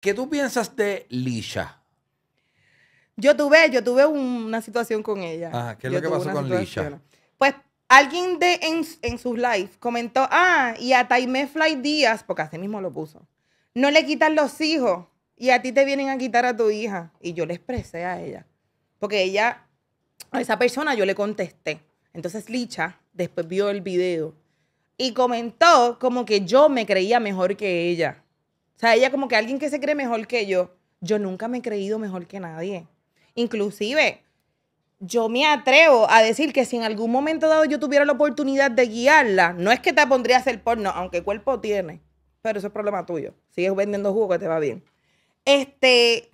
¿Qué tú piensas de Lisha? Yo tuve, yo tuve una situación con ella. ¿qué es lo que pasó con Lisha? Pues alguien de en, sus lives comentó, ah, y a Taime Fly Díaz, porque así mismo lo puso, no le quitan los hijos y a ti te vienen a quitar a tu hija. Y yo le expresé a ella, porque ella, a esa persona yo le contesté. Entonces Licha después vio el video y comentó como que yo me creía mejor que ella. O sea, ella como que alguien que se cree mejor que yo. Yo nunca me he creído mejor que nadie. Inclusive, yo me atrevo a decir que si en algún momento dado yo tuviera la oportunidad de guiarla, no es que te pondría a hacer porno, aunque cuerpo tiene, pero eso es problema tuyo. Sigues vendiendo jugo que te va bien. Este...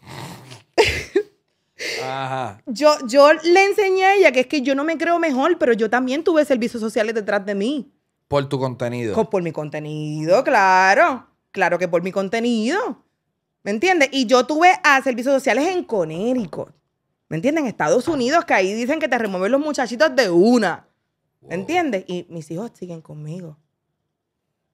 Ajá. Yo, yo le enseñé a ella que es que yo no me creo mejor, pero yo también tuve servicios sociales detrás de mí. Por tu contenido. Por mi contenido, claro. Claro que por mi contenido. ¿Me entiendes? Y yo tuve a servicios sociales en Conérico. ¿Me entiendes? En Estados Unidos, que ahí dicen que te remueven los muchachitos de una. ¿Me entiendes? Y mis hijos siguen conmigo.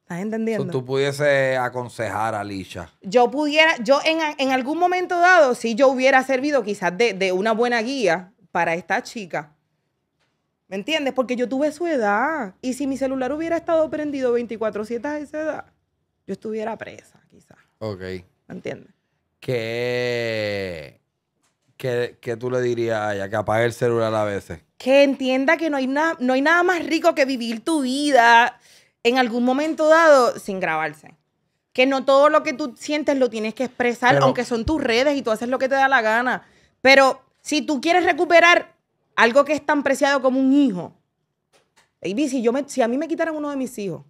¿Estás entendiendo? Si tú pudiese aconsejar a Alicia. Yo pudiera, yo en, algún momento dado, si yo hubiera servido quizás de, una buena guía para esta chica. ¿Me entiendes? Porque yo tuve su edad. Y si mi celular hubiera estado prendido 24-7 a esa edad, yo estuviera presa, quizás. Ok. ¿Me entiendes? Que, que, tú le dirías a ella? Que apague el celular a veces. Que entienda que no hay, no hay nada más rico que vivir tu vida en algún momento dado sin grabarse. Que no todo lo que tú sientes lo tienes que expresar, aunque son tus redes y tú haces lo que te da la gana. Pero si tú quieres recuperar algo que es tan preciado como un hijo, baby, si, yo me, si a mí me quitaran uno de mis hijos,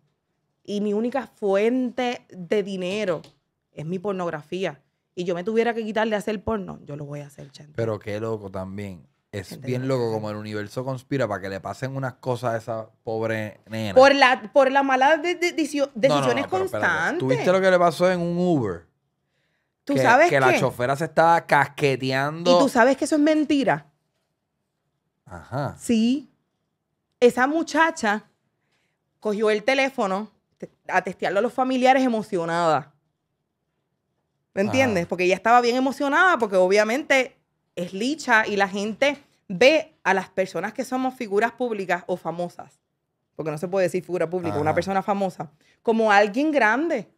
y mi única fuente de dinero es mi pornografía y yo me tuviera que quitarle de hacer porno, yo lo voy a hacer, gente. Pero qué loco también. Es bien loco como el universo conspira para que le pasen unas cosas a esa pobre nena. Por la, por la mala decisiones no, no, constantes. ¿Tuviste lo que le pasó en un Uber? ¿Tú que, sabes que la chofera se estaba casqueteando. Y tú sabes que eso es mentira. Ajá. Sí. Esa muchacha cogió el teléfono a testearlo a los familiares emocionada. ¿Me entiendes? Porque ella estaba bien emocionada porque obviamente es licha y la gente ve a las personas que somos figuras públicas o famosas, porque no se puede decir figura pública, una persona famosa, como alguien grande.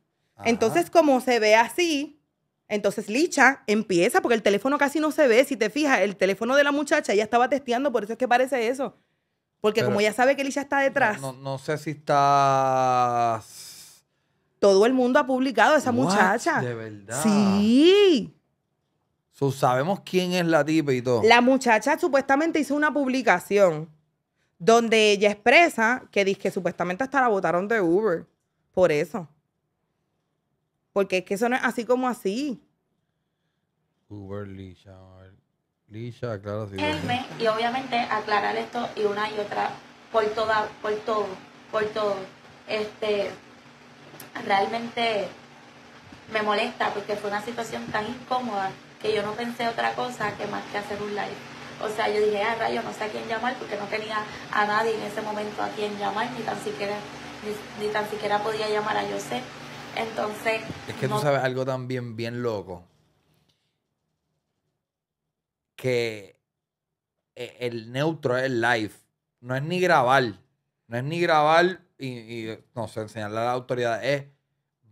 Entonces, como se ve así, entonces Licha empieza, porque el teléfono casi no se ve. Si te fijas, el teléfono de la muchacha ya estaba testeando, por eso es que parece eso. Porque como ella sabe que ya está detrás. No, sé si está. Todo el mundo ha publicado a esa muchacha. De verdad. Sí. sabemos quién es la tipa y todo. La muchacha supuestamente hizo una publicación donde ella expresa que dice que supuestamente hasta la votaron de Uber. Por eso. Porque es que eso no es así como así. Uber, Lisha. Lisa, y obviamente aclarar esto y una y otra, por toda, por todo, por todo. Este, realmente me molesta porque fue una situación tan incómoda que yo no pensé otra cosa que más que hacer un live. O sea, yo dije, ah, rayo, no sé a quién llamar porque no tenía a nadie en ese momento a quién llamar, ni tan siquiera, ni, tan siquiera podía llamar a José. Entonces. Es que tú sabes algo también bien loco. Eh, el neutro es el live. No es ni grabar. No es ni grabar y, no sé, enseñarle a la autoridad. Es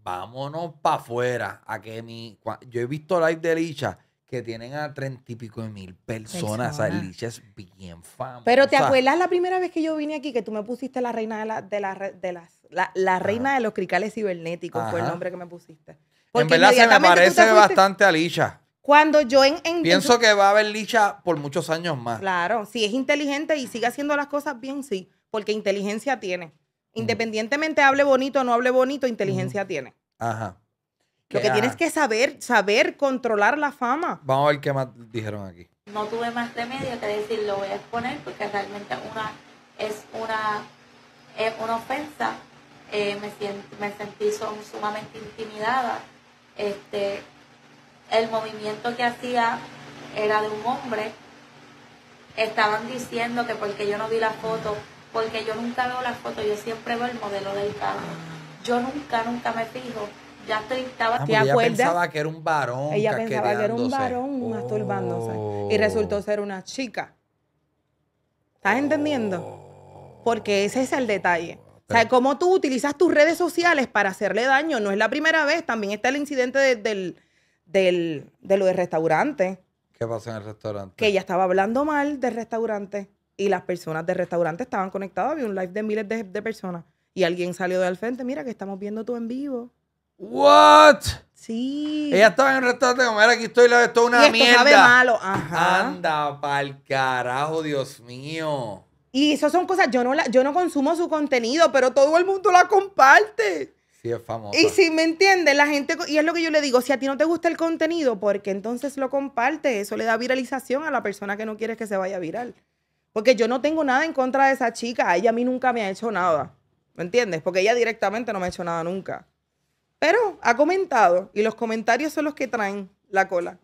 vámonos para afuera. A que mi. Yo he visto live de Licha que tienen a treinta y pico de mil personas. Persona. es bien famosa. Pero ¿te acuerdas la primera vez que yo vine aquí que tú me pusiste la reina de, la, de, la, de las. La, reina de los cricales cibernéticos fue el nombre que me pusiste. Porque en verdad se me parece bastante a Licha. Cuando yo en, Pienso que va a haber licha por muchos años más. Claro, si es inteligente y sigue haciendo las cosas bien, sí, porque inteligencia tiene. Independientemente hable bonito o no hable bonito, inteligencia tiene. Ajá. Lo que, tienes que saber, saber controlar la fama. Vamos a ver qué más dijeron aquí. No tuve más remedio que decir lo voy a exponer porque realmente una es una, es una ofensa. Eh, me, me sentí sumamente intimidada. Este, el movimiento que hacía era de un hombre. Estaban diciendo que porque yo no vi la foto, porque yo nunca veo la foto, yo siempre veo el modelo del carro. Yo nunca, nunca me fijo. Ya estoy, estaba... ¿Te ah, ella pensaba que era un varón. Ella pensaba que era un varón oh. masturbándose. Y resultó ser una chica. ¿Estás entendiendo? Oh. Porque ese es el detalle. O sea, cómo tú utilizas tus redes sociales para hacerle daño. No es la primera vez. También está el incidente del del, de lo del restaurante. ¿Qué pasó en el restaurante? Que ella estaba hablando mal del restaurante y las personas del restaurante estaban conectadas. Había un live de miles de, personas y alguien salió de al frente. Mira, que estamos viendo tú en vivo. ¿What? Sí. Ella estaba en el restaurante como aquí estoy la una y esto mierda. Sabe malo, ajá. Anda pa'l carajo, Dios mío. Y eso son cosas, yo no yo no consumo su contenido, pero todo el mundo la comparte. Y si me entiendes la gente, y es lo que yo le digo, si a ti no te gusta el contenido, porque entonces lo comparte, eso le da viralización a la persona que no quieres que se vaya viral. Porque yo no tengo nada en contra de esa chica, ella a mí nunca me ha hecho nada, ¿me entiendes? Porque ella directamente no me ha hecho nada nunca. Pero ha comentado y los comentarios son los que traen la cola.